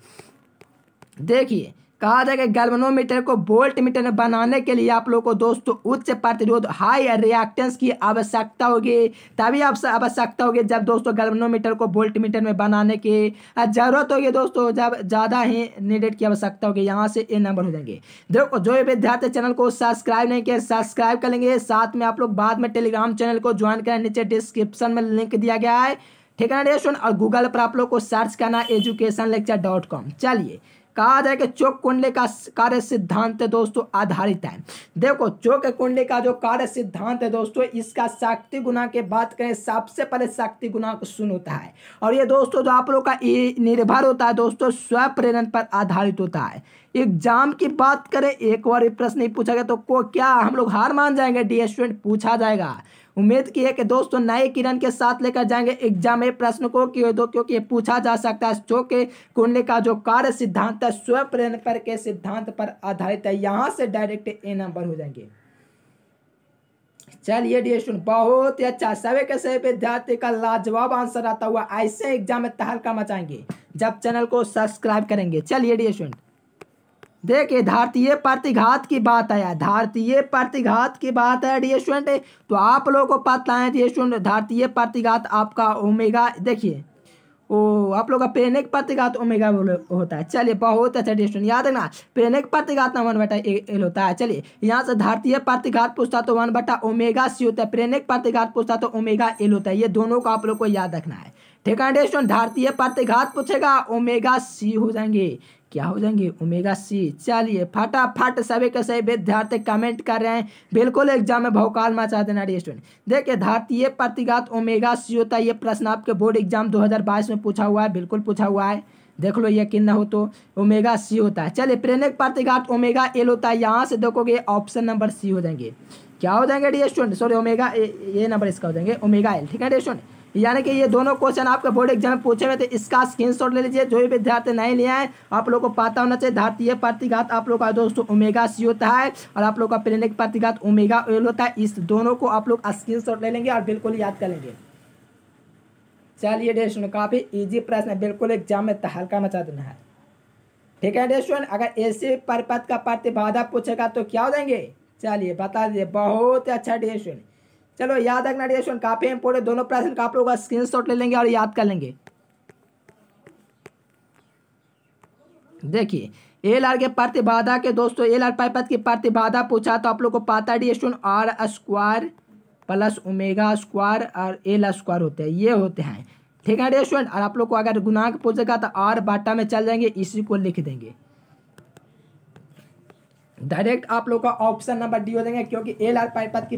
देखिए कहा जाएगा गैल्वेनोमीटर को वोल्ट मीटर बनाने के लिए आप लोग को दोस्तों उच्च प्रतिरोध हाई रिएक्टेंस की आवश्यकता होगी तभी आप आवश्यकता होगी जब दोस्तों गैल्वेनोमीटर को वोल्ट मीटर में बनाने की जरूरत होगी दोस्तों जब ज़्यादा ही नीडेड की आवश्यकता होगी यहाँ से ये नंबर हो जाएंगे देखो जो विद्यार्थी चैनल को सब्सक्राइब नहीं किया सब्सक्राइब कर लेंगे साथ में आप लोग बाद में टेलीग्राम चैनल को ज्वाइन करें नीचे डिस्क्रिप्शन में लिंक दिया गया है ठीक है ना और गूगल पर आप लोग को सर्च करना एजुकेशन लेक्चर डॉट कॉम चलिए कहा जाए कि चौक कुंडली का कार्य सिद्धांत दोस्तों आधारित है देखो चौक कुंडली का जो कार्य सिद्धांत है दोस्तों इसका शक्ति गुना के बात करें सबसे पहले शक्ति गुना शून्य होता है और ये दोस्तों जो आप लोग का निर्भर होता है दोस्तों स्वप्रेरण पर आधारित होता है एग्जाम की बात करें एक बार प्रश्न नहीं पूछा गया तो को क्या हम लोग हार मान जाएंगे डी स्टूडेंट पूछा जाएगा उम्मीद की है कि दोस्तों नए किरण के साथ लेकर जाएंगे एग्जाम में प्रश्न को क्योंकि ये पूछा जा सकता है जो कि कुंडली का जो कार्य सिद्धांत है स्व प्रेरण पर के सिद्धांत पर आधारित है यहाँ से डायरेक्ट ए नंबर हो जाएंगे चलिए डी स्टूडेंट बहुत ही अच्छा सभी के सभी विद्यार्थी का लाजवाब आंसर आता हुआ ऐसे एग्जाम में तहलका मचाएंगे जब चैनल को सब्सक्राइब करेंगे चलिए डी स्टूडेंट देखिए भारतीय प्रतिघात की बात है भारतीय प्रतिघात की बात है डी स्टूडेंट तो आप लोगों को पता है डी स्टूडेंट धारतीय प्रतिघात आपका ओमेगा देखिए ओ आप लोग का पेनिक प्रतिघात ओमेगा होता है चलिए बहुत अच्छा स्टूडेंट याद रखना पेनिक प्रतिघात ना वन बटा एल होता है चलिए यहाँ से भारतीय प्रतिघात पूछता तो वन बटा ओमेगा सी होता है प्रेनिक प्रतिघात पूछता तो ओमेगा एल होता है ये दोनों को आप लोग को याद रखना है ठीक है स्टूडेंट भारतीय प्रतिघात पूछेगा ओमेगा सी हो जाएंगे क्या हो जाएंगे ओमेगा सी चलिए फटाफट सभी के सभी विद्यार्थी कमेंट कर रहे हैं बिल्कुल एग्जाम में भौकाल मचा देना डी स्टूडेंट देखिए धारतीय प्रतिघात ओमेगा सी होता है ये प्रश्न आपके बोर्ड एग्जाम 2022 में पूछा हुआ है बिल्कुल पूछा हुआ है देख लो यकीन न हो तो ओमेगा सी होता है चलिए प्रेरक प्रतिघात ओमेगा एल होता है यहाँ से देखोगे ऑप्शन नंबर सी हो जाएंगे क्या हो जाएंगे dear student sorry omega A, number इसका हो जाएंगे ओमेगा एल ठीक है डी स्टूडेंट यानी कि ये दोनों क्वेश्चन आपके बोर्ड एग्जाम में पूछे हुए थे इसका स्क्रीनशॉट ले लीजिए जो भी विद्यार्थी नहीं लिया है आप लोग को पता होना चाहिए धारतीय प्रतिघात आप लोग का दोस्तों ओमेगा सी होता है और आप लोग का प्लेनिक प्रतिघात ओमेगा एल होता है इस दोनों को आप लोग स्क्रीन ले लेंगे और बिल्कुल याद कर लेंगे चलिए डेस्टोन काफ़ी ईजी प्रश्न है बिल्कुल एग्जाम में तहलका तो मचा देना है ठीक है डेस्टोन अगर ऐसे परिपथ का प्रतिबाधा पूछेगा तो क्या हो देंगे चलिए बता दीजिए बहुत अच्छा डेस्टोन चलो याद रखना डियर स्टूडेंट काफ़ी इंपोर्टेंट दोनों प्रश्न का आप लोग स्क्रीन शॉट ले लेंगे और याद कर लेंगे देखिए एल आर के प्रतिबाधा के दोस्तों एल आर पाइपथ की प्रतिबाधा पूछा तो आप लोग को पता है dear student R square plus omega square और एल स्क्वायर होते हैं ये होते हैं ठीक है डियर स्टूडेंट और आप लोग को अगर गुणांक पूछेगा तो आर बाटा में चल जाएंगे इसी को लिख देंगे डायरेक्ट आप लोग का ऑप्शन नंबर डी हो जाएंगे क्योंकि एल आर पाइपथ की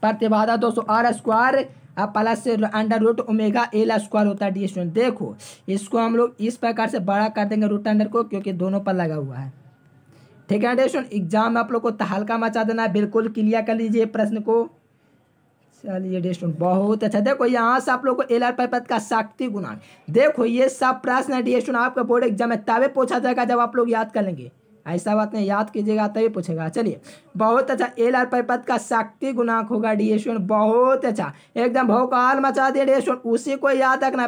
प्रतिबाधा दोस्तों आर स्क्वायर अब प्लस से under root omega L square होता है डी स्टूडेंट देखो इसको हम लोग इस प्रकार से बड़ा कर देंगे रूट अंडर को क्योंकि दोनों पर लगा हुआ है ठीक है स्टूडेंट एग्जाम में आप लोग को तहलका मचा देना है बिल्कुल क्लियर कर लीजिए प्रश्न को चलिए डेस्टून बहुत अच्छा देखो यहाँ से आप लोग को एल आर पद का शक्ति गुणांक देखो ये सब प्रश्न है स्टूडेंट आपका बोर्ड एग्जाम में तबे पूछा जाएगा जब आप लोग याद कर लेंगे ऐसा बात नहीं याद कीजिएगा तभी पूछेगा चलिए बहुत अच्छा एल आर परिपथ का शक्ति गुणाक होगा डी बहुत अच्छा एकदम भोकाल मचा दिए डी उसी को याद रखना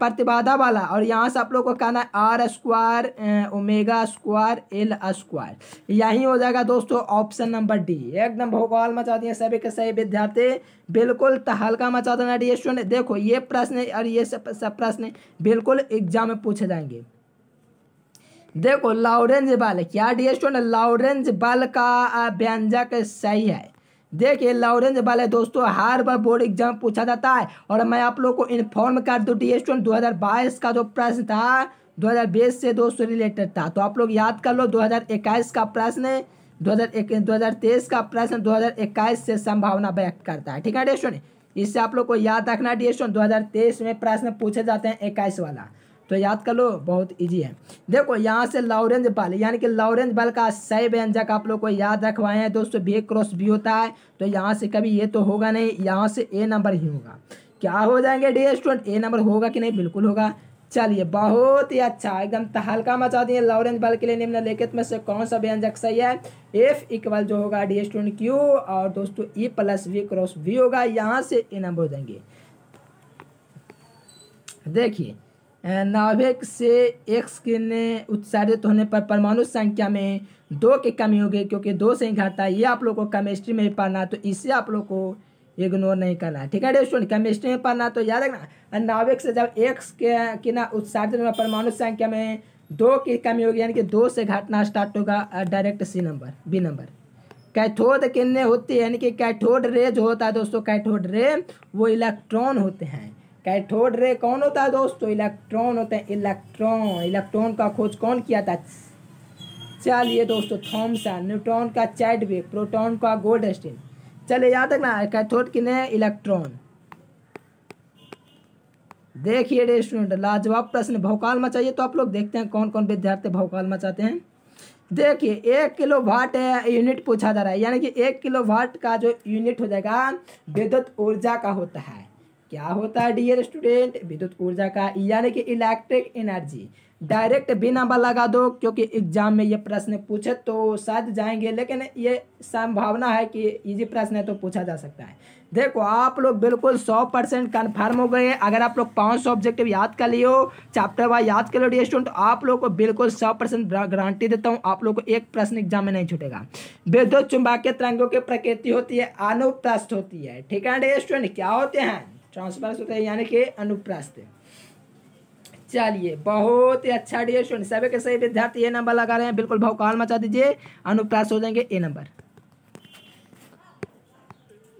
प्रतिबाधा वाला और यहाँ से आप लोग को कहना है R square omega square L square यही हो जाएगा दोस्तों ऑप्शन नंबर डी एकदम भोकाल मचा दिए सभी के सही विद्यार्थी बिल्कुल तहलका मचा देना डी देखो ये प्रश्न और ये सब प्रश्न बिल्कुल एग्जाम में पूछे जाएंगे देखो लॉरेंज बाल क्या डी स्टूडेंट लॉरेंज बाल का व्यंजक सही है देखिए लॉरेंज बाल है दोस्तों हर बार बोर्ड एग्जाम पूछा जाता है और मैं आप लोग को इन्फॉर्म कर दूँ डी स्टूडेंट दो का जो प्रश्न था 2020 से दोस्तों रिलेटेड था तो आप लोग याद कर लो 2021 का प्रश्न दो तेईस का प्रश्न 2021 से संभावना व्यक्त करता है ठीक है डी इससे आप लोग को याद रखना डी एस में प्रश्न पूछे जाते हैं इक्कीस वाला तो याद कर लो बहुत ईजी है देखो यहाँ से लॉरेंज बल यानी कि लॉरेंज बल का सही व्यंजक आप लोग को याद रखवाए हैं दोस्तों बी क्रॉस बी होता है तो यहाँ से कभी ये तो होगा नहीं यहाँ से ए नंबर ही होगा क्या हो जाएंगे डी स्टूडेंट ए नंबर होगा कि नहीं बिल्कुल होगा चलिए बहुत ही अच्छा एकदम तहलका मचा दिए लॉरेंस बल के लिए निम्न लेखित में से कौन सा व्यंजक सही है एफ इक्वल जो होगा डी स्टूडेंट क्यू और दोस्तों E plus V cross V होगा यहाँ से ए नंबर हो जाएंगे देखिए नाभिक से एक्स के उत्सारित होने पर परमाणु संख्या में दो की कमी होगी क्योंकि दो से ही घाटा ये आप लोग को केमिस्ट्री में पढ़ना तो इसे आप लोग को इग्नोर नहीं करना ठीक है स्टूडेंट केमिस्ट्री में पढ़ना तो याद रखना नाभिक से जब एक्स के कि ना उत्सारित होने परमाणु संख्या में दो की कमी होगी यानी कि दो से घटना स्टार्ट होगा direct C number B number cathode किन्ने होती है यानी कि कैथोड रे जो होता है दोस्तों कैथोड रे वो इलेक्ट्रॉन होते हैं कैथोड रे कौन होता है दोस्तों तो इलेक्ट्रॉन होते हैं इलेक्ट्रॉन इलेक्ट्रॉन का खोज कौन किया था चलिए दोस्तों थॉमसन न्यूट्रॉन का चैडवे प्रोटॉन का गोल्ड स्टीन चलिए याद रखना कैथोड किने इलेक्ट्रॉन देखिए रे स्टूडेंट लाजवाब प्रश्न भोकाल मचाइए तो आप लोग देखते हैं कौन कौन विद्यार्थी भोकाल मचाते हैं देखिए एक किलो वाट यूनिट पूछा जा रहा है यानी कि एक किलो वाट का जो यूनिट हो जाएगा विद्युत ऊर्जा का होता है क्या होता है डियर स्टूडेंट विद्युत ऊर्जा का यानी कि electric energy direct B number लगा दो क्योंकि एग्जाम में ये प्रश्न पूछे तो शायद जाएंगे लेकिन ये संभावना है कि इजी प्रश्न है तो पूछा जा सकता है देखो आप लोग बिल्कुल सौ परसेंट कन्फर्म हो गए अगर आप लोग पाँच सौ ऑब्जेक्टिव याद कर लियो चैप्टर वाइज याद कर लो डी स्टूडेंट आप लोग को बिल्कुल सौ परसेंट गारंटी देता हूँ आप लोग को एक प्रश्न एग्जाम में नहीं छूटेगा विद्युत चुंबकीय तरंगों की प्रकृति होती है अनुप्रस्थ होती है ठीक है डी स्टूडेंट क्या होते हैं ट्रांसवर्स होता है यानी कि अनुप्रास्थ चलिए बहुत ही अच्छा डी स्टूडेंट सभी के सही विद्यार्थी ये नंबर लगा रहे हैं बिल्कुल भाव काल मचा दीजिए अनुप्रास हो जाएंगे ए नंबर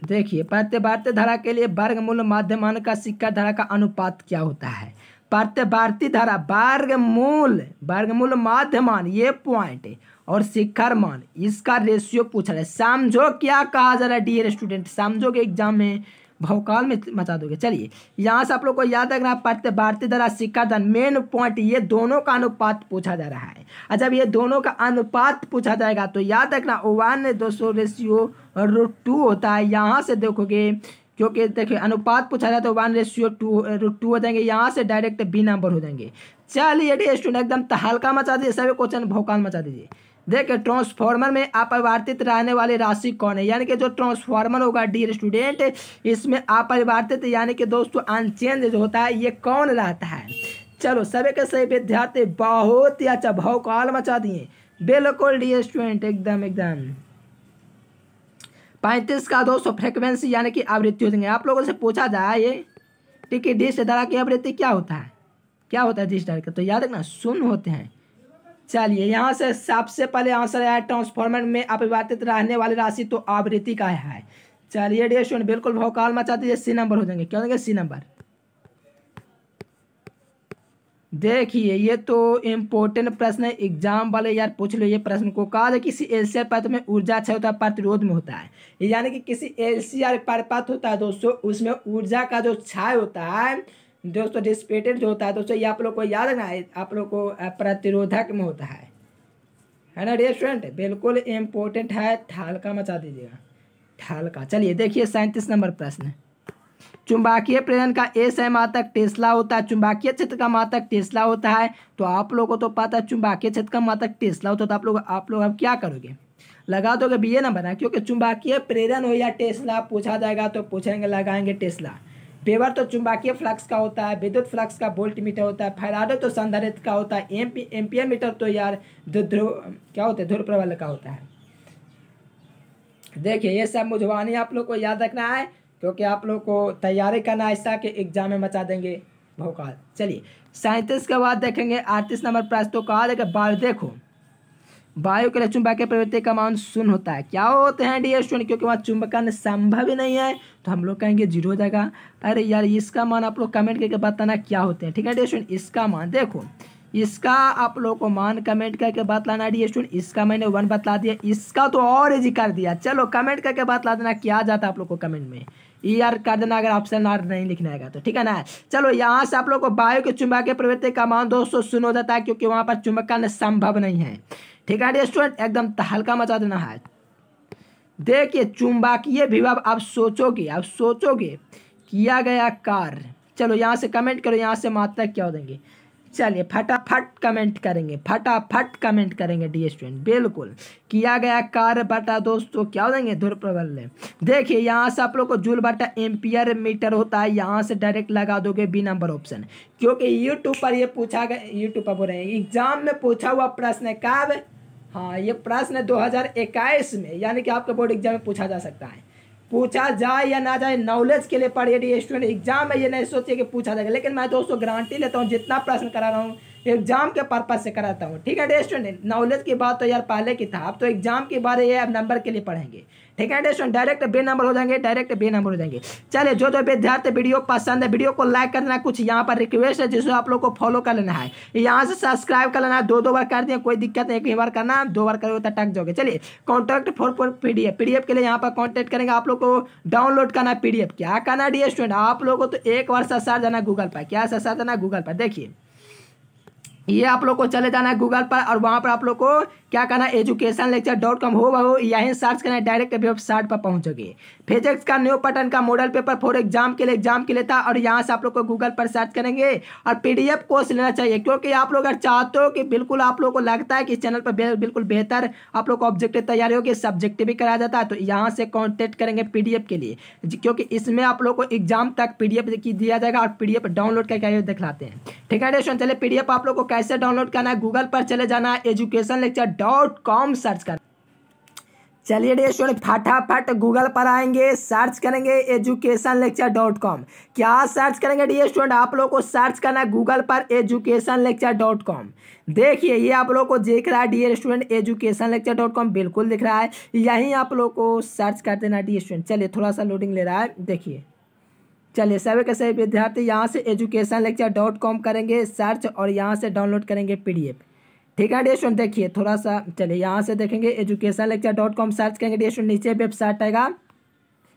देखिए प्रत्येक भारतीय धारा के लिए वर्गमूल माध्यमान का सिक्का धारा का अनुपात क्या होता है प्रत्येक भारतीय धारा वर्गमूल वर्गमूल माध्यमान ये पॉइंट और शिखर मान इसका रेशियो पूछा है समझो क्या कहा जा रहा है डियर स्टूडेंट समझो के एग्जाम में भवकाल में मचा दोगे चलिए यहाँ से आप लोग को याद रखना पढ़ते भारतीय दरा सिक्का दर मेन पॉइंट ये दोनों का अनुपात पूछा जा रहा है और अच्छा, जब ये दोनों का अनुपात पूछा जाएगा तो याद रखना वन दो सौ रेशियो रूट टू होता है यहाँ से देखोगे क्योंकि देखिए अनुपात पूछा जाए तो one ratio two root two हो जाएंगे यहाँ से डायरेक्ट बी नंबर हो जाएंगे चलिए स्टूडेंट एकदम हल्का मचा दीजिए सभी क्वेश्चन भोकाल मचा दीजिए देखिए ट्रांसफॉर्मर में अपरिवर्तित रहने वाली राशि कौन है यानी कि जो ट्रांसफॉर्मर होगा डियर स्टूडेंट इसमें अपरिवर्तित यानी कि दोस्तों अनचेंज जो होता है ये कौन रहता है चलो सभी के सभी विद्यार्थी बहुत ही अच्छा भौकाल मचा दिए बिल्कुल डियर स्टूडेंट एकदम एकदम पैंतीस का दोस्तों फ्रिक्वेंसी यानी कि आवृत्ति होती है आप लोगों से पूछा जाए ये ठीक है डिस्ट धारा की आवृत्ति क्या होता है क्या होता है डिस्ट धारा का तो याद रखना शून्य होते हैं चलिए यहाँ से सबसे पहले आंसर आया ट्रांसफॉर्मर में अपरिवर्तित रहने वाली राशि तो आवृत्ति का है चलिए डे स्टूडेंट बिल्कुल भौकाल मचा दीजिए सी नंबर हो जाएंगे क्यों होंगे सी नंबर देखिए ये तो इम्पोर्टेंट प्रश्न है एग्जाम वाले यार पूछ लो ये प्रश्न को कहा जाए किसी एल सी आर में ऊर्जा क्षय होता है प्रतिरोध में होता है यानी कि किसी एल सी आर पात्र होता है दोस्तों उसमें ऊर्जा का जो क्षय होता है दोस्तों डिस्पेटेड जो होता है दोस्तों ये आप लोग को याद रखना है आप लोग को प्रतिरोधक में होता है है ना रेस्टोरेंट बिल्कुल इम्पोर्टेंट है थाल का मचा दीजिएगा थाल का चलिए देखिए सैंतीस नंबर प्रश्न चुंबकीय प्रेरण का एस है मातक टेस्ला होता है चुंबाकीय क्षेत्र का मातक टेस्ला होता है तो आप लोगों को तो पता है चुंबकीय क्षेत्र का मातक टेस्ला होता है तो आप लोग आप लोग अब क्या करोगे लगा दोगे बी ए नंबर है क्योंकि चुंबकीय प्रेरण हो या टेस्ला पूछा जाएगा तो पूछेंगे लगाएंगे टेस्ला पेवर तो चुंबकीय फ्लक्स का होता है विद्युत फ्लक्स का बोल्ट मीटर होता है फैराडे तो संधारित का होता है एम एम्पियर मीटर तो यार ध्रुव क्या होता है ध्रुव प्रबल का होता है देखिए ये सब मुझवानी आप लोग को याद रखना है क्योंकि आप लोग को तैयारी करना ऐसा कि एग्जाम में मचा देंगे भोकाल चलिए सैंतीस के बाद देखेंगे अड़तीस नंबर प्रश्न तो कहा देखिए बाल देखो वायु के लिए चुंबकीय प्रवृत्ति का मान शून्य होता है क्या होते हैं डी एस क्योंकि वहाँ चुंबकन संभव ही नहीं है तो हम लोग कहेंगे जीरो हो जाएगा अरे यार इसका मान आप लोग कमेंट करके बताना क्या होते हैं ठीक है डी इसका मान देखो इसका आप लोगों को मान कमेंट करके बात लाना डी स्टूडेंट इसका मैंने वन बतला दिया इसका तो और इजी कर दिया चलो कमेंट करके बतला देना क्या जाता है आप लोग को कमेंट में ई e आर कर देना अगर ऑप्शन आर नहीं लिखना है तो ठीक है ना चलो यहाँ से आप लोग को बायो के के प्रवृत्ति का मान दोस्तों सुन हो जाता है क्योंकि वहाँ पर का संभव नहीं है ठीक है स्टूडेंट एकदम हल्का मचा देना है देखिए चुंबकीय विभव आप सोचोगे आप सोचोगे किया गया कार्य चलो यहाँ से कमेंट करो यहाँ से मात्रा क्या हो देंगे चलिए फटाफट कमेंट करेंगे फटाफट कमेंट करेंगे डी स्टूडेंट बिल्कुल किया गया कार्य बटा दोस्तों क्या हो देंगे धुर प्रबल देखिए यहाँ से आप लोग को जूल बटा एम्पियर मीटर होता है यहाँ से डायरेक्ट लगा दोगे बी नंबर ऑप्शन क्योंकि यूट्यूब पर ये पूछा गया यूट्यूब पर बोल रहे हैं एग्जाम में पूछा हुआ प्रश्न कब हाँ ये प्रश्न 2021 में यानी कि आपके बोर्ड एग्जाम में पूछा जा सकता है पूछा जाए या ना जाए नॉलेज के लिए पढ़िए स्टूडेंट एग्जाम में ये नहीं सोचिए कि पूछा जाएगा लेकिन मैं दोस्तों गारंटी लेता हूँ जितना प्रश्न करा रहा हूँ एग्जाम के पर्पज से कराता हूँ ठीक है डे स्टूडेंट नॉलेज की बात तो यार पहले की था अब तो एग्जाम के बारे में अब नंबर के लिए पढ़ेंगे ठीक है स्टूडेंट डायरेक्ट बे नंबर हो जाएंगे डायरेक्ट बे नंबर हो जाएंगे चले जो जो विद्यार्थी वीडियो पसंद है वीडियो को लाइक कर देना कुछ यहाँ पर रिक्वेस्ट है जिसको आप लोग को फॉलो कर लेना है यहाँ से सब्सक्राइब कर लेना दो दो बार कर दिए कोई दिक्कत नहीं एक ही बार करना दो बार करोगे तो टक जाओगे चलिए contact for for P PDF के लिए यहाँ पर कॉन्टैक्ट करेंगे आप लोग को डाउनलोड करना है पीडीएफ क्या करना डी स्टूडेंट आप लोग को तो एक बार ससार जाना गूगल पर क्या ससार जाना गूगल पर देखिए ये आप लोग को चले जाना है गूगल पर और वहाँ पर आप लोग को क्या करना एजुकेशन लेक्चर डॉट कॉम वह हो यहीं सर्च करना डायरेक्ट वेबसाइट पर पहुंचोगे फिजिक्स का न्यू पैटर्न का मॉडल पेपर फॉर एग्जाम के लिए एग्जाम के लिए था और यहाँ से आप लोग को गूगल पर सर्च करेंगे और पीडीएफ कोर्स लेना चाहिए क्योंकि आप लोग अगर चाहते हो कि बिल्कुल आप लोग को लगता है कि इस चैनल पर बिल्कुल बेहतर आप लोग को ऑब्जेक्टिव तैयारी होगी सब्जेक्टिव भी कराया जाता है तो यहाँ से कॉन्टेक्ट करेंगे पी के लिए क्योंकि इसमें आप लोग को एग्जाम तक पी की दिया जाएगा और पी डाउनलोड करके दिखलाते हैं ठीक है पी डी पी आप लोग को कैसे डाउनलोड करना है गूगल पर चले जाना है education lecture dot com search कर चलिए डे स्टूडेंट फटाफट गूगल पर आएंगे सर्च करेंगे एजुकेशन लेक्चर डॉट कॉम क्या सर्च करेंगे डी स्टूडेंट आप लोग को सर्च करना है गूगल पर एजुकेशन लेक्चर डॉट कॉम देखिए ये आप लोग को देख रहा है dear student education lecture dot com बिल्कुल दिख रहा है यहीं आप लोग को सर्च कर देना डी स्टूडेंट चलिए थोड़ा सा लोडिंग ले रहा है देखिए चलिए सभी के सभी विद्यार्थी यहाँ से एजुकेशन लेक्चर डॉट कॉम करेंगे सर्च और यहाँ से डाउनलोड करेंगे पी डी एफ ठीक है डियर देखिए थोड़ा सा चलिए यहाँ से देखेंगे education lecture dot com search करेंगे डियर नीचे वेबसाइट आएगा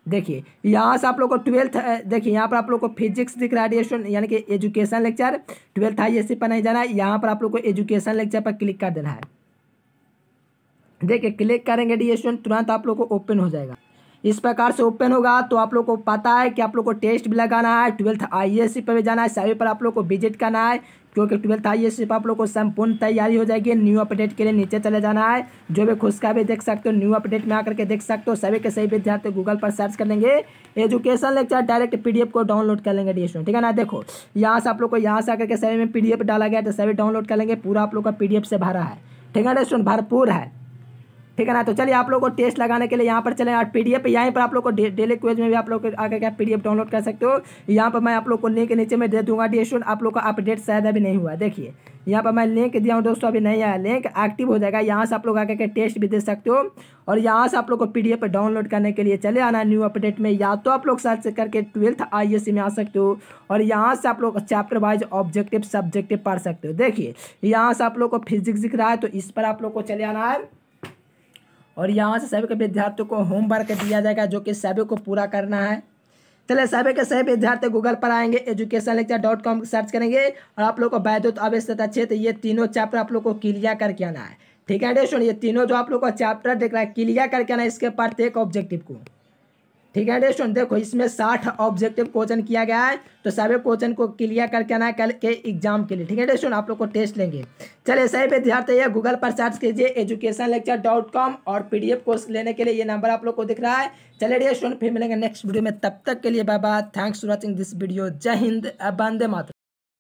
देखिए यहाँ से आप लोग को ट्वेल्थ देखिए यहाँ पर आप लोग को फिजिक्स दिख रहा है डियर यानी कि education lecture twelfth high S पर नहीं जाना है यहाँ पर आप लोग को एजुकेशन लेक्चर पर क्लिक कर देना है देखिए क्लिक करेंगे डियर तुरंत आप लोग को ओपन हो जाएगा इस प्रकार से ओपन होगा तो आप लोग को पता है कि आप लोग को टेस्ट भी लगाना है ट्वेल्थ आई एस पर भी जाना है सभी पर आप लोग को विजिट करना है क्योंकि ट्वेल्थ आई एस आप लोग को संपूर्ण तैयारी हो जाएगी न्यू अपडेट के लिए नीचे चले जाना है जो भी खुश का भी देख सकते हो न्यू अपडेट में आकर के देख सकते हो सभी के सही विद्यार्थी गूगल पर सर्च कर लेंगे एजुकेशन लेक्चर डायरेक्ट पीडीएफ को डाउनलोड कर लेंगे डी ठीक है ना देखो यहाँ से आप लोग को यहाँ से आकर के सभी में पी डाला गया तो सभी डाउनलोड कर लेंगे पूरा आप लोग का पीडीएफ से भरा है ठीक है ना भरपूर है ठीक है ना तो चलिए आप लोग को टेस्ट लगाने के लिए यहाँ पर चले पी डी यहाँ पर आप लोग को डेली क्वेज में भी आप लोग आगे क्या पी डाउनलोड कर सकते हो यहाँ पर मैं आप लोग को लिंक नीचे में दे दूंगा डी आप लोग का अपडेट शायद अभी नहीं हुआ देखिए यहाँ पर मैं लिंक दिया हूँ दोस्तों अभी नहीं आया लिंक एक्टिव हो जाएगा यहाँ से आप लोग आगे के टेस्ट भी दे सकते हो और यहाँ से आप लोग को पीडीएफ डाउनलोड करने के लिए चले आना न्यू अपडेट में या तो आप लोग सर्च करके ट्वेल्थ आईएससी में आ सकते हो और यहाँ से आप लोग चैप्टर वाइज ऑब्जेक्टिव सब्जेक्टिव पढ़ सकते हो देखिए यहाँ से आप लोग को फिजिक्स दिख रहा है तो इस पर आप लोग को चले आना है और यहाँ से सभी के विद्यार्थियों को होमवर्क दिया जाएगा जो कि सभी को पूरा करना है चले सभी के सभी विद्यार्थी गूगल पर आएंगे education lecture dot com search करेंगे और आप लोग को वैद्युत अवैध अच्छे तो ये तीनों चैप्टर आप लोग को क्लियर करके आना है ठीक है डेस्टोन ये तीनों जो आप लोग को चैप्टर देख रहा है क्लियर करके आना है इसके प्रत्येक ऑब्जेक्टिव को ठीक है स्टूडेंट देखो इसमें साठ ऑब्जेक्टिव क्वेश्चन किया गया है तो सभी क्वेश्चन को क्लियर करके आना कल के एग्जाम के लिए ठीक है स्टूडेंट आप लोग को टेस्ट लेंगे चलिए सही विद्यार्थी है गूगल पर सर्च कीजिए एजुकेशन लेक्चर डॉट कॉम और पी एफ कोर्स लेने के लिए ये नंबर आप लोग को दिख रहा है चलिए स्टूडेंट फिर मिलेंगे नेक्स्ट वीडियो में तब तक के लिए bye bye thanks for watching this video जय हिंद वंदे मातरम